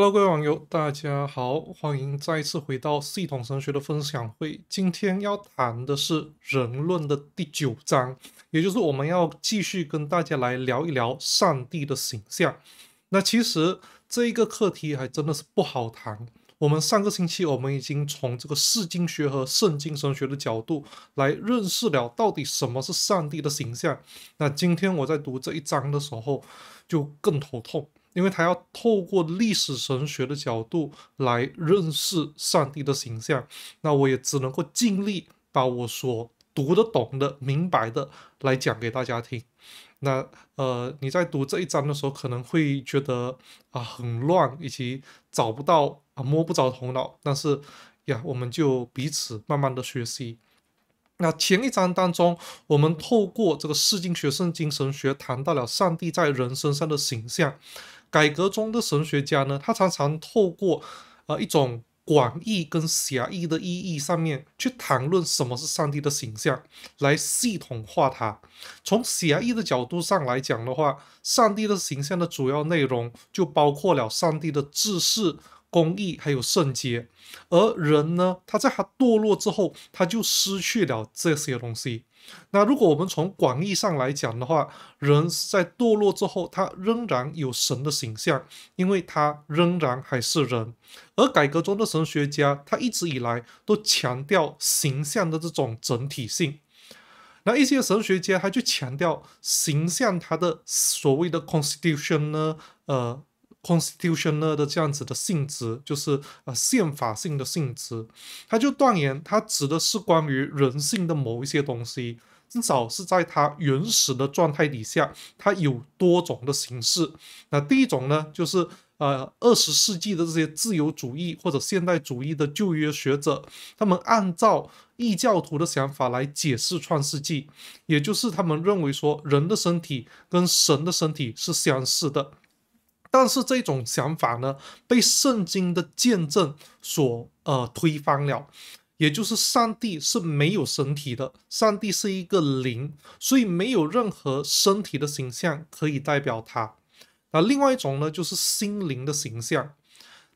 Hello，各位网友，大家好，欢迎再次回到系统神学的分享会。今天要谈的是人论的第九章，也就是我们要继续跟大家来聊一聊上帝的形象。那其实这一个课题还真的是不好谈。我们上个星期我们已经从这个释经学和圣经神学的角度来认识了到底什么是上帝的形象。那今天我在读这一章的时候就更头痛。因为他要透过历史神学的角度来认识上帝的形象，那我也只能够尽力把我所读得懂的、明白的来讲给大家听。那呃，你在读这一章的时候，可能会觉得啊很乱，以及找不到啊摸不着头脑。但是呀，我们就彼此慢慢的学习。那前一章当中，我们透过这个圣经学、圣经神学谈到了上帝在人身上的形象。改革中的神学家呢，他常常透过，呃一种广义跟狭义的意义上面去谈论什么是上帝的形象，来系统化它。从狭义的角度上来讲的话，上帝的形象的主要内容就包括了上帝的制善、公义，还有圣洁。而人呢，他在他堕落之后，他就失去了这些东西。那如果我们从广义上来讲的话，人在堕落之后，他仍然有神的形象，因为他仍然还是人。而改革中的神学家，他一直以来都强调形象的这种整体性。那一些神学家，他去强调形象，他的所谓的 constitution 呢，呃。constitutional 的这样子的性质，就是呃宪法性的性质。他就断言，它指的是关于人性的某一些东西，至少是在它原始的状态底下，它有多种的形式。那第一种呢，就是呃二十世纪的这些自由主义或者现代主义的旧约学者，他们按照异教徒的想法来解释创世纪，也就是他们认为说，人的身体跟神的身体是相似的。但是这种想法呢，被圣经的见证所呃推翻了，也就是上帝是没有身体的，上帝是一个灵，所以没有任何身体的形象可以代表他。那另外一种呢，就是心灵的形象，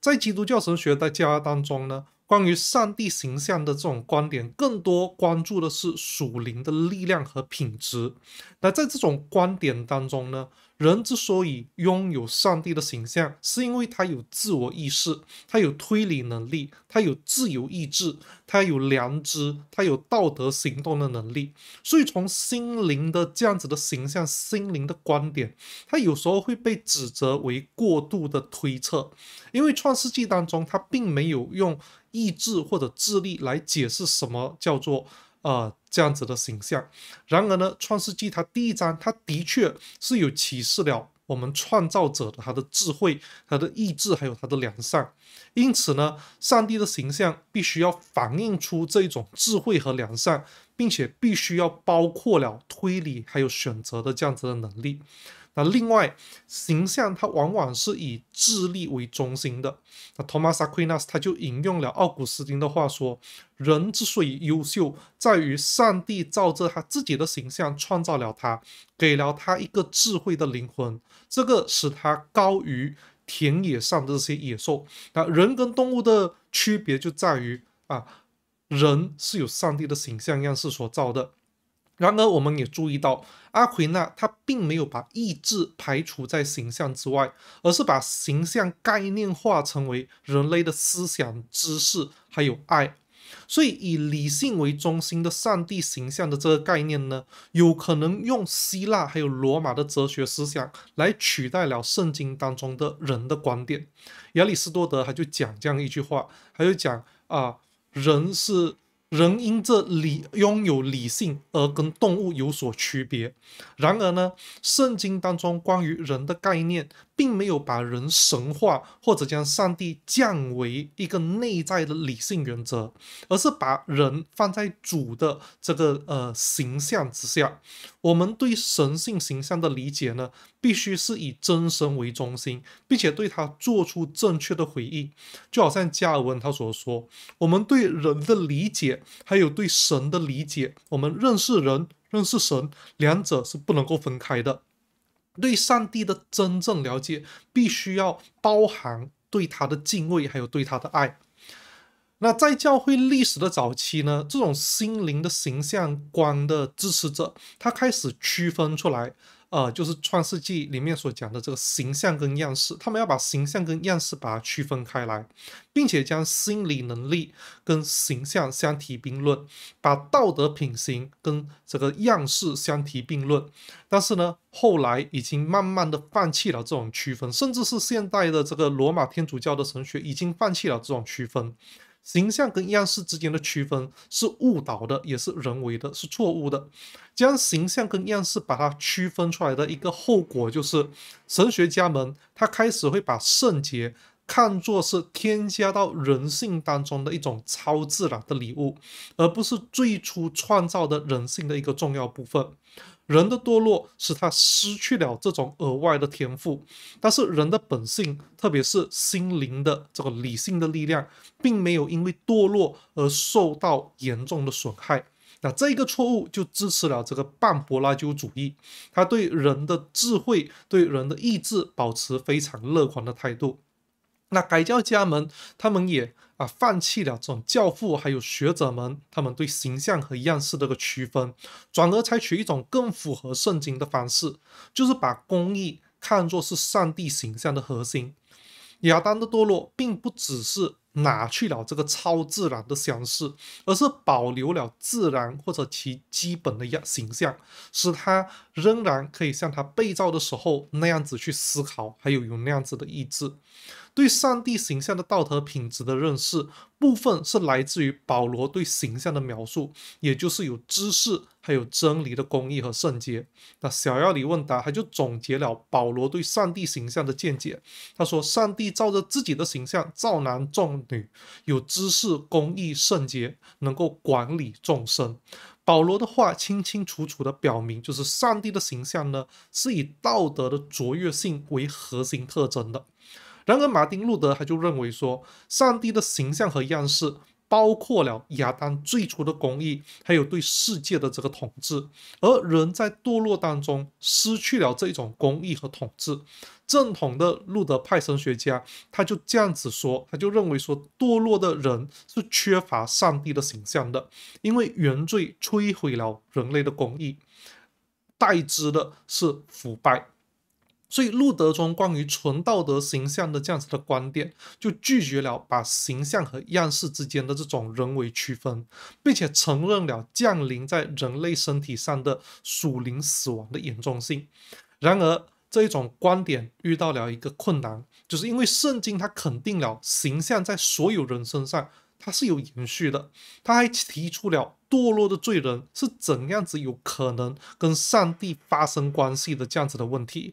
在基督教神学的教当中呢，关于上帝形象的这种观点，更多关注的是属灵的力量和品质。那在这种观点当中呢？人之所以拥有上帝的形象，是因为他有自我意识，他有推理能力，他有自由意志，他有良知，他有道德行动的能力。所以，从心灵的这样子的形象、心灵的观点，他有时候会被指责为过度的推测，因为《创世纪》当中他并没有用意志或者智力来解释什么叫做。呃，这样子的形象。然而呢，《创世纪》它第一章，它的确是有启示了我们创造者的他的智慧、他的意志，还有他的良善。因此呢，上帝的形象必须要反映出这一种智慧和良善，并且必须要包括了推理还有选择的这样子的能力。那另外，形象它往往是以智力为中心的。那 Thomas Aquinas 他就引用了奥古斯丁的话说：“人之所以优秀，在于上帝照着他自己的形象创造了他，给了他一个智慧的灵魂，这个使他高于田野上的这些野兽。那人跟动物的区别就在于啊，人是有上帝的形象样式所造的。”然而，我们也注意到，阿奎那他并没有把意志排除在形象之外，而是把形象概念化成为人类的思想、知识，还有爱。所以，以理性为中心的上帝形象的这个概念呢，有可能用希腊还有罗马的哲学思想来取代了圣经当中的人的观点。亚里士多德他就讲这样一句话，他就讲啊，人是。人因这理拥有理性而跟动物有所区别，然而呢，圣经当中关于人的概念。并没有把人神化，或者将上帝降为一个内在的理性原则，而是把人放在主的这个呃形象之下。我们对神性形象的理解呢，必须是以真神为中心，并且对他做出正确的回应。就好像加尔文他所说，我们对人的理解，还有对神的理解，我们认识人，认识神，两者是不能够分开的。对上帝的真正了解，必须要包含对他的敬畏，还有对他的爱。那在教会历史的早期呢，这种心灵的形象观的支持者，他开始区分出来。呃，就是《创世纪》里面所讲的这个形象跟样式，他们要把形象跟样式把它区分开来，并且将心理能力跟形象相提并论，把道德品行跟这个样式相提并论。但是呢，后来已经慢慢的放弃了这种区分，甚至是现代的这个罗马天主教的神学已经放弃了这种区分。形象跟样式之间的区分是误导的，也是人为的，是错误的。将形象跟样式把它区分出来的一个后果，就是神学家们他开始会把圣洁看作是添加到人性当中的一种超自然的礼物，而不是最初创造的人性的一个重要部分。人的堕落使他失去了这种额外的天赋，但是人的本性，特别是心灵的这个理性的力量，并没有因为堕落而受到严重的损害。那这个错误就支持了这个半柏拉修主义，他对人的智慧、对人的意志保持非常乐观的态度。那改教家们，他们也。啊，放弃了这种教父还有学者们他们对形象和样式这个区分，转而采取一种更符合圣经的方式，就是把工艺看作是上帝形象的核心。亚当的堕落并不只是拿去了这个超自然的相似，而是保留了自然或者其基本的样形象，使他仍然可以像他被造的时候那样子去思考，还有有那样子的意志。对上帝形象的道德品质的认识，部分是来自于保罗对形象的描述，也就是有知识、还有真理的公义和圣洁。那小要里问答，他就总结了保罗对上帝形象的见解。他说：“上帝照着自己的形象造男造女，有知识、公义、圣洁，能够管理众生。”保罗的话清清楚楚地表明，就是上帝的形象呢，是以道德的卓越性为核心特征的。然而，马丁·路德他就认为说，上帝的形象和样式包括了亚当最初的公义，还有对世界的这个统治。而人在堕落当中失去了这种公义和统治。正统的路德派神学家他就这样子说，他就认为说，堕落的人是缺乏上帝的形象的，因为原罪摧毁了人类的公义，代之的是腐败。所以，路德中关于纯道德形象的这样子的观点，就拒绝了把形象和样式之间的这种人为区分，并且承认了降临在人类身体上的属灵死亡的严重性。然而，这一种观点遇到了一个困难，就是因为圣经它肯定了形象在所有人身上它是有延续的，它还提出了。堕落的罪人是怎样子有可能跟上帝发生关系的这样子的问题，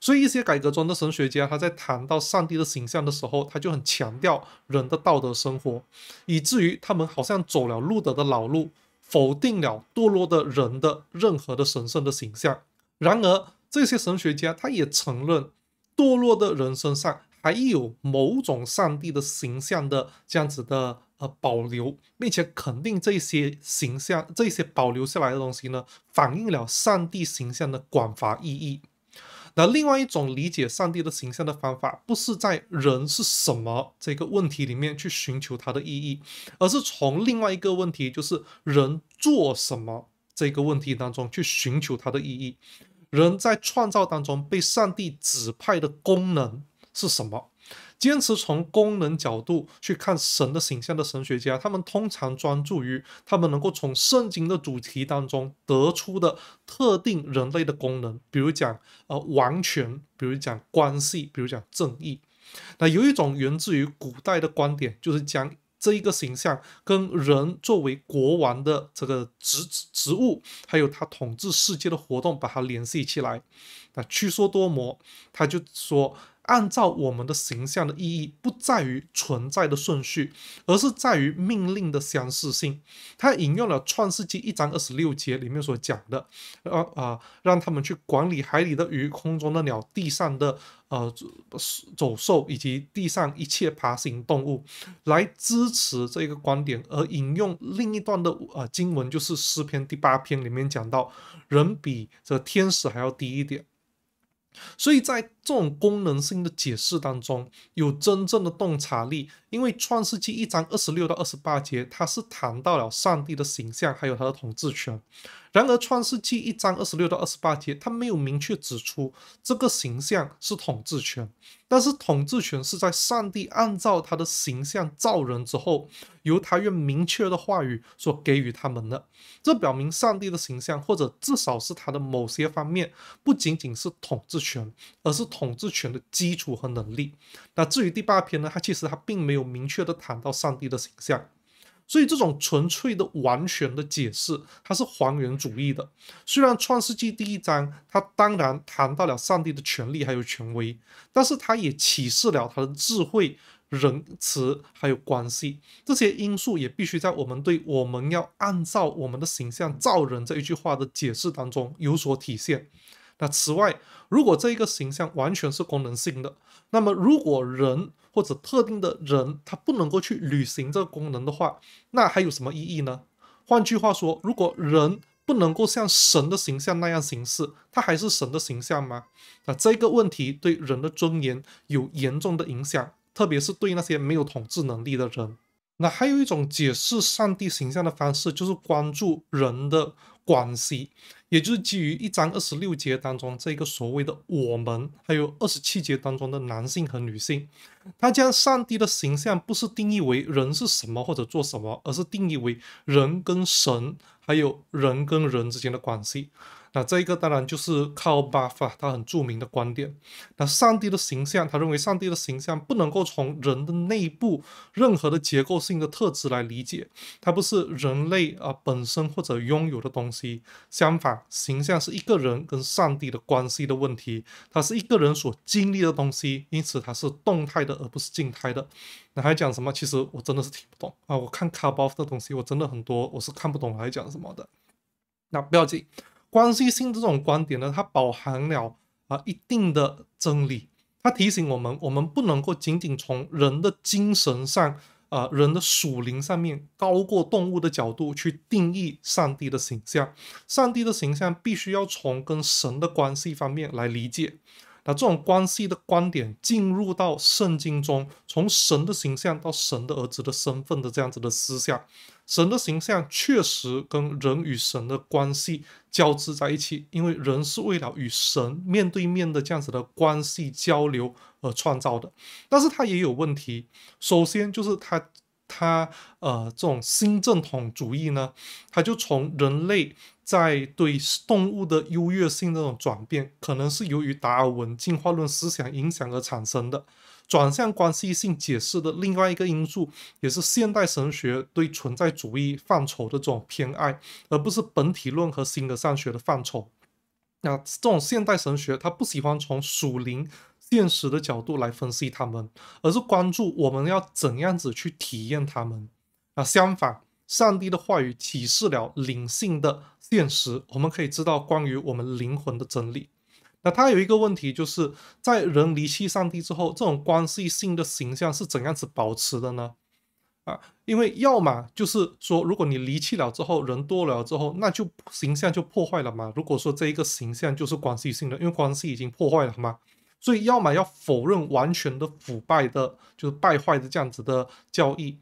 所以一些改革中的神学家他在谈到上帝的形象的时候，他就很强调人的道德生活，以至于他们好像走了路德的老路，否定了堕落的人的任何的神圣的形象。然而，这些神学家他也承认，堕落的人身上还有某种上帝的形象的这样子的。和保留，并且肯定这些形象、这些保留下来的东西呢，反映了上帝形象的广乏意义。那另外一种理解上帝的形象的方法，不是在“人是什么”这个问题里面去寻求它的意义，而是从另外一个问题，就是“人做什么”这个问题当中去寻求它的意义。人在创造当中被上帝指派的功能是什么？坚持从功能角度去看神的形象的神学家，他们通常专注于他们能够从圣经的主题当中得出的特定人类的功能，比如讲呃王权，比如讲关系，比如讲正义。那有一种源自于古代的观点，就是将这一个形象跟人作为国王的这个职职务，还有他统治世界的活动，把它联系起来。那屈说多摩他就说。按照我们的形象的意义，不在于存在的顺序，而是在于命令的相似性。他引用了《创世纪》一章二十六节里面所讲的，呃啊，让他们去管理海里的鱼、空中的鸟、地上的呃走走兽以及地上一切爬行动物，来支持这个观点。而引用另一段的呃经文，就是《诗篇》第八篇里面讲到，人比这天使还要低一点。所以在这种功能性的解释当中，有真正的洞察力，因为《创世纪》一章二十六到二十八节，它是谈到了上帝的形象，还有他的统治权。然而，《创世纪》一章二十六到二十八节，他没有明确指出这个形象是统治权，但是统治权是在上帝按照他的形象造人之后，由他用明确的话语所给予他们的。这表明上帝的形象，或者至少是他的某些方面，不仅仅是统治权，而是统治权的基础和能力。那至于第八篇呢？他其实他并没有明确的谈到上帝的形象。所以，这种纯粹的、完全的解释，它是还原主义的。虽然《创世纪》第一章它当然谈到了上帝的权力还有权威，但是它也启示了他的智慧、仁慈还有关系这些因素，也必须在我们对我们要按照我们的形象造人这一句话的解释当中有所体现。那此外，如果这一个形象完全是功能性的，那么，如果人或者特定的人他不能够去履行这个功能的话，那还有什么意义呢？换句话说，如果人不能够像神的形象那样行事，他还是神的形象吗？那这个问题对人的尊严有严重的影响，特别是对那些没有统治能力的人。那还有一种解释上帝形象的方式，就是关注人的。关系，也就是基于一章二十六节当中这个所谓的我们，还有二十七节当中的男性和女性，他将上帝的形象不是定义为人是什么或者做什么，而是定义为人跟神，还有人跟人之间的关系。那这一个当然就是卡巴法他很著名的观点。那上帝的形象，他认为上帝的形象不能够从人的内部任何的结构性的特质来理解，它不是人类啊本身或者拥有的东西。相反，形象是一个人跟上帝的关系的问题，它是一个人所经历的东西，因此它是动态的而不是静态的。那还讲什么？其实我真的是听不懂啊！我看卡巴法的东西，我真的很多，我是看不懂还讲什么的。那不要紧。关系性这种观点呢，它饱含了啊一定的真理，它提醒我们，我们不能够仅仅从人的精神上啊人的属灵上面高过动物的角度去定义上帝的形象，上帝的形象必须要从跟神的关系方面来理解。那这种关系的观点进入到圣经中，从神的形象到神的儿子的身份的这样子的思想。神的形象确实跟人与神的关系交织在一起，因为人是为了与神面对面的这样子的关系交流而创造的。但是它也有问题，首先就是它，它呃这种新正统主义呢，它就从人类在对动物的优越性那种转变，可能是由于达尔文进化论思想影响而产生的。转向关系性解释的另外一个因素，也是现代神学对存在主义范畴的这种偏爱，而不是本体论和新的上学的范畴。那这种现代神学，它不喜欢从属灵现实的角度来分析他们，而是关注我们要怎样子去体验它们。啊，相反，上帝的话语启示了灵性的现实，我们可以知道关于我们灵魂的真理。那他有一个问题，就是在人离弃上帝之后，这种关系性的形象是怎样子保持的呢？啊，因为要么就是说，如果你离弃了之后，人多了之后，那就形象就破坏了嘛。如果说这一个形象就是关系性的，因为关系已经破坏了嘛，所以要么要否认完全的腐败的，就是败坏的这样子的教义。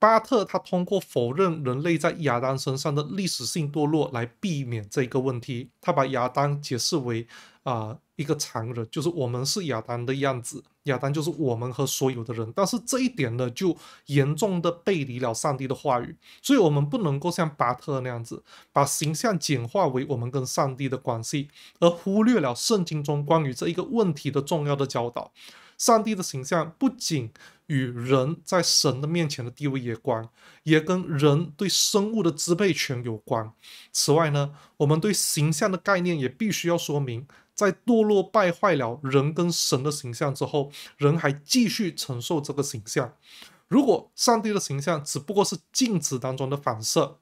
巴特他通过否认人类在亚当身上的历史性堕落来避免这个问题，他把亚当解释为啊一个常人，就是我们是亚当的样子，亚当就是我们和所有的人。但是这一点呢，就严重的背离了上帝的话语，所以我们不能够像巴特那样子把形象简化为我们跟上帝的关系，而忽略了圣经中关于这一个问题的重要的教导。上帝的形象不仅与人在神的面前的地位有关，也跟人对生物的支配权有关。此外呢，我们对形象的概念也必须要说明：在堕落败坏了人跟神的形象之后，人还继续承受这个形象。如果上帝的形象只不过是镜子当中的反射，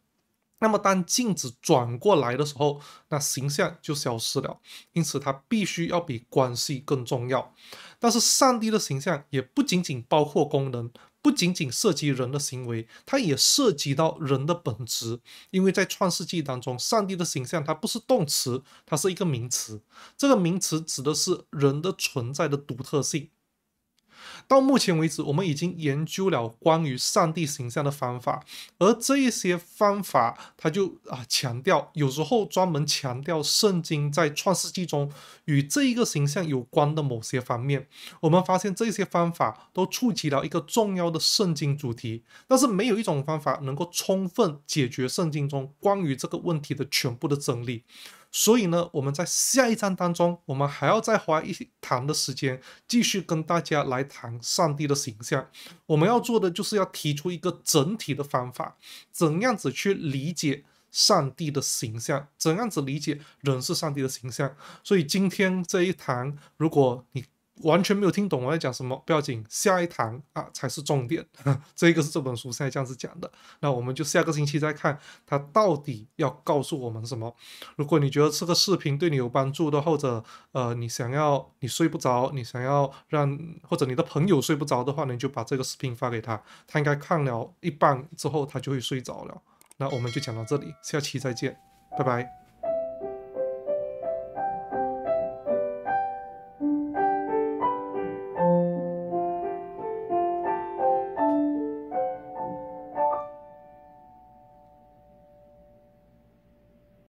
那么当镜子转过来的时候，那形象就消失了。因此，它必须要比关系更重要。但是上帝的形象也不仅仅包括功能，不仅仅涉及人的行为，它也涉及到人的本质。因为在创世纪当中，上帝的形象它不是动词，它是一个名词。这个名词指的是人的存在的独特性。到目前为止，我们已经研究了关于上帝形象的方法，而这一些方法，它就啊强调，有时候专门强调圣经在创世纪中与这一个形象有关的某些方面。我们发现这些方法都触及了一个重要的圣经主题，但是没有一种方法能够充分解决圣经中关于这个问题的全部的真理。所以呢，我们在下一章当中，我们还要再花一堂的时间，继续跟大家来谈上帝的形象。我们要做的就是要提出一个整体的方法，怎样子去理解上帝的形象，怎样子理解人是上帝的形象。所以今天这一堂，如果你完全没有听懂我在讲什么，不要紧，下一堂啊才是重点。这个是这本书现在这样子讲的，那我们就下个星期再看他到底要告诉我们什么。如果你觉得这个视频对你有帮助的，或者呃你想要你睡不着，你想要让或者你的朋友睡不着的话，你就把这个视频发给他，他应该看了一半之后他就会睡着了。那我们就讲到这里，下期再见，拜拜。